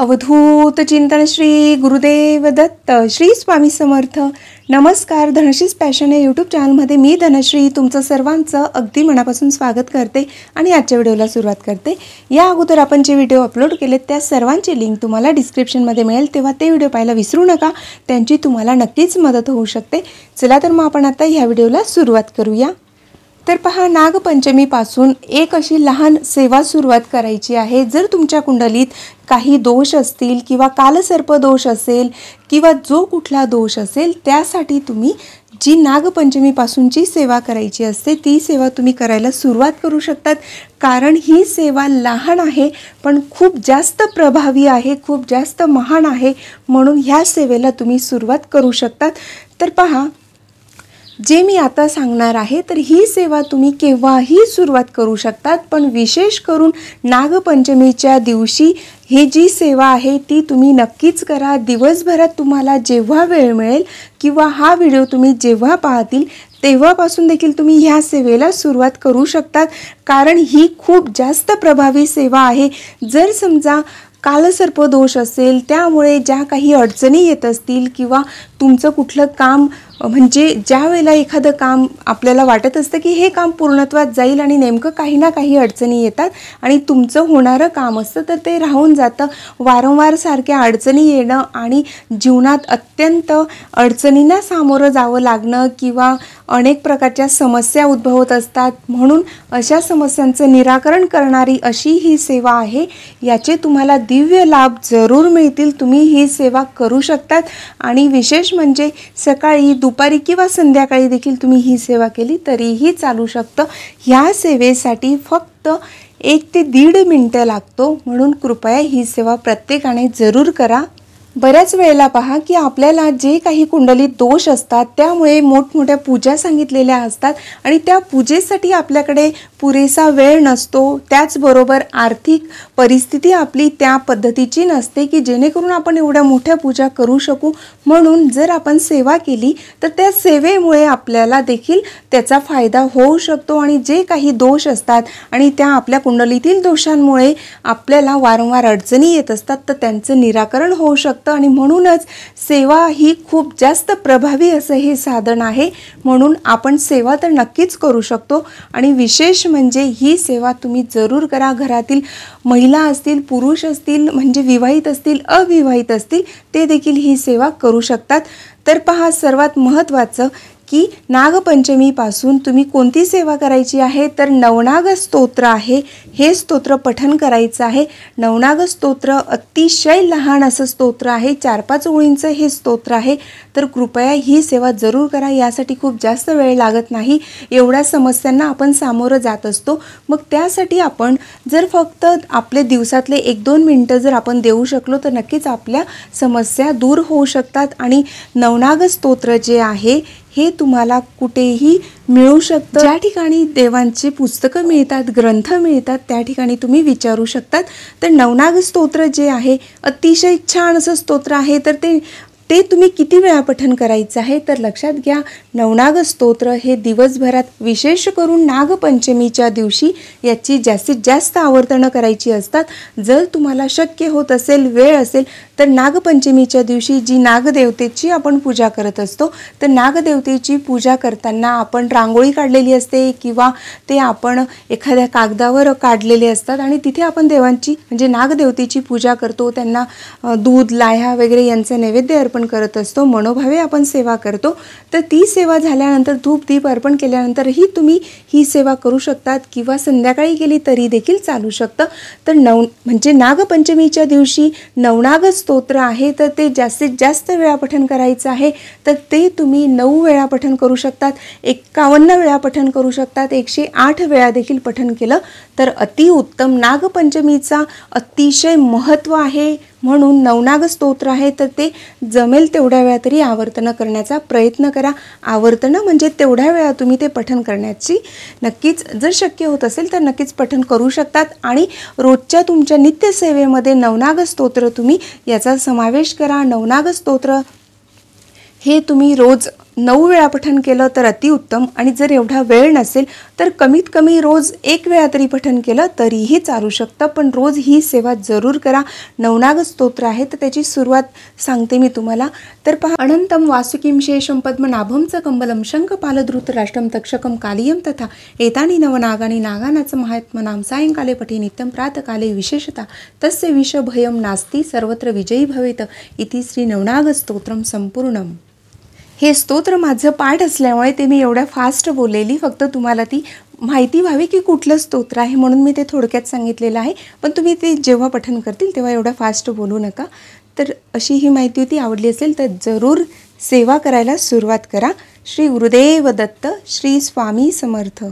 अवधूत चिंतन श्री गुरुदेव दत्त श्री स्वामी समर्थ नमस्कार धनश्री स्पॅशन या यूट्यूब चॅनलमध्ये मी धनश्री तुमचं सर्वांचं अगदी मनापासून स्वागत करते आणि आजच्या व्हिडिओला सुरुवात करते या अगोदर आपण जे व्हिडिओ अपलोड केलेत त्या सर्वांची लिंक तुम्हाला डिस्क्रिप्शनमध्ये मिळेल तेव्हा ते व्हिडिओ पाहायला विसरू नका त्यांची तुम्हाला नक्कीच मदत होऊ शकते चला तर मग आपण आता ह्या व्हिडिओला सुरुवात करूया तर पहा नागपंचमीपासून एक अशी लहान सेवा सुरुवात करायची आहे जर तुमच्या कुंडलीत काही दोष असतील किंवा कालसर्प दोष असेल किंवा जो कुठला दोष असेल त्यासाठी तुम्ही जी नागपंचमीपासूनची सेवा करायची असते ती सेवा तुम्ही करायला सुरुवात करू शकतात कारण ही सेवा लहान आहे पण खूप जास्त प्रभावी आहे खूप जास्त महान आहे म्हणून ह्या सेवेला तुम्ही सुरुवात करू शकतात तर पहा जे मी आता सांगणार आहे तर ही सेवा तुम्ही केव्हाही सुरुवात करू शकतात पण विशेष करून नागपंचमीच्या दिवशी ही जी सेवा आहे ती तुम्ही नक्कीच करा दिवसभरात तुम्हाला जेव्हा वेळ मिळेल किंवा हा व्हिडिओ तुम्ही जेव्हा पाहतील तेव्हापासून देखील तुम्ही ह्या सेवेला सुरुवात करू शकतात कारण ही खूप जास्त प्रभावी सेवा आहे जर समजा कालसर्पदोष असेल त्यामुळे ज्या काही अडचणी येत असतील किंवा तुमचं कुठलं काम म्हणजे ज्या वेळेला एखादं काम आपल्याला वाटत असतं की हे काम पूर्णत्वात जाईल आणि नेमकं काही ना काही अडचणी येतात आणि तुमचं होणारं काम असतं तर ते राहून जातं वारंवार सारख्या अडचणी येणं आणि जीवनात अत्यंत अडचणींना सामोरं जावं लागणं किंवा अनेक प्रकारच्या समस्या उद्भवत असतात म्हणून अशा समस्यांचं निराकरण करणारी अशी ही सेवा आहे याचे तुम्हाला दिव्य लाभ जरूर मिळतील तुम्ही ही सेवा करू शकतात आणि विशेष म्हणजे सकाळी दु दुपारी किंवा संध्याकाळी देखील तुम्ही ही सेवा केली तरीही चालू शकतं ह्या सेवेसाठी फक्त एक ते दीड मिनटं लागतो म्हणून कृपया ही सेवा प्रत्येकाने जरूर करा बऱ्याच वेळेला पहा की आपल्याला जे काही कुंडलीत दोष असतात त्यामुळे मोठमोठ्या पूजा सांगितलेल्या असतात आणि त्या पूजेसाठी आपल्याकडे पुरेसा वेळ नसतो त्याचबरोबर आर्थिक परिस्थिती आपली त्या पद्धतीची नसते की जेणेकरून आपण एवढ्या मोठ्या पूजा करू शकू म्हणून जर आपण सेवा केली तर त्या सेवेमुळे आपल्याला देखील त्याचा फायदा होऊ शकतो आणि जे काही दोष असतात आणि त्या आपल्या कुंडलीतील दोषांमुळे आपल्याला वारंवार अडचणी येत असतात तर त्यांचं निराकरण होऊ शकतं आणि म्हणूनच सेवा ही खूप जास्त प्रभावी असं हे साधन आहे म्हणून आपण सेवा तर नक्कीच करू शकतो आणि विशेष म्हणजे ही सेवा तुम्ही जरूर करा घरातील महिला असतील पुरुष असतील म्हणजे विवाहित असतील अविवाहित असतील ते देखील ही सेवा करू शकतात तर पहा सर्वात महत्त्वाचं की नागपंचमीपासून तुम्ही कोणती सेवा करायची आहे तर नवनाग स्तोत्र आहे हे स्तोत्र पठन करायचं आहे नवनाग स्तोत्र अतिशय लहान असं स्तोत्र आहे चार पाच ओळींचं हे स्तोत्र आहे तर कृपया ही सेवा जरूर करा यासाठी खूप जास्त वेळ लागत नाही एवढ्या समस्यांना आपण सामोरं जात असतो मग त्यासाठी आपण जर फक्त आपले दिवसातले एक दोन मिनटं जर आपण देऊ शकलो तर नक्कीच आपल्या समस्या दूर होऊ शकतात आणि नवनाग स्तोत्र जे आहे हे तुम्हाला कुठेही मिळू शकतं ज्या ठिकाणी देवांचे पुस्तकं मिळतात ग्रंथ मिळतात त्या ठिकाणी तुम्ही विचारू शकतात तर नवनाग स्तोत्र जे आहे अतिशय छान असं स्तोत्र आहे तर ते ते तुम्ही किती वेळा पठन करायचं आहे तर लक्षात घ्या नवनाग स्तोत्र हे दिवसभरात विशेष करून नागपंचमीच्या दिवशी याची जास्तीत जास्त आवर्तनं करायची असतात जर तुम्हाला शक्य होत असेल वेळ असेल तर नागपंचमीच्या दिवशी जी नागदेवतेची आपण पूजा करत असतो तर नागदेवतेची पूजा करताना आपण रांगोळी काढलेली असते किंवा ते आपण एखाद्या कागदावर काढलेले असतात आणि तिथे आपण देवांची म्हणजे नागदेवतेची पूजा करतो त्यांना दूध लाह्या वगैरे यांचं नैवेद्य अर्पण करत असतो मनोभावे आपण सेवा करतो तर ती सेवा झाल्यानंतर धूप दीप अर्पण केल्यानंतरही तुम्ही ही सेवा करू शकतात किंवा संध्याकाळी केली तरी देखील चालू शकतं तर नव म्हणजे नागपंचमीच्या दिवशी नवनागच स्तोत्र आहे तर ते जास्तीत जास्त वेळा पठण करायचं आहे तर ते तुम्ही नऊ वेळा पठन करू शकतात एक्कावन्न वेळा पठन करू शकतात एकशे आठ वेळा देखील पठन केलं तर अतिउत्तम नागपंचमीचा अतिशय महत्त्व आहे म्हणून नवनाग स्तोत्र आहे तर ते जमेल तेवढ्या वेळा तरी आवर्तनं करण्याचा प्रयत्न करा आवर्तनं म्हणजे तेवढ्या वेळा तुम्ही ते पठन करण्याची नक्कीच जर शक्य होत असेल तर नक्कीच पठन करू शकतात आणि रोजच्या तुमच्या नित्यसेवेमध्ये नवनाग स्तोत्र तुम्ही याचा समावेश करा नवनाग स्तोत्र हे तुम्ही रोज नऊ वेळा पठन केलं तर अतिउत्तम आणि जर एवढा वेळ नसेल तर कमीत कमी रोज एक वेळा तरी पठन केलं तरीही चालू शकतं पण रोज ही सेवा जरूर करा नवनाग स्तोत्र आहे तर त्याची सुरुवात सांगते मी तुम्हाला तर पहा अनंतम वासुकीम शेषम पद्मनाभमच कंबलम शंख राष्ट्रम तक्षकम कालियम तथा एतानी नवनागानी नागानाचं महात्म नाम सायंकाले पठे नित्यम प्रातकाले विशेषता तस्य विषभयम नास्ती सर्वत्र विजयी भवेत इति श्री नवनाग स्तोत्रम संपूर्णम हे स्तोत्र माझं पाठ असल्यामुळे ते मी एवढ्या फास्ट बोललेली फक्त तुम्हाला ती माहिती व्हावी की कुठलं स्तोत्र आहे म्हणून मी ते थोडक्यात सांगितलेलं आहे पण तुम्ही ते जेव्हा पठन करतील तेव्हा एवढं फास्ट बोलू नका तर अशी ही माहिती होती आवडली असेल तर जरूर सेवा करायला सुरुवात करा श्री गुरुदेव दत्त श्री स्वामी समर्थ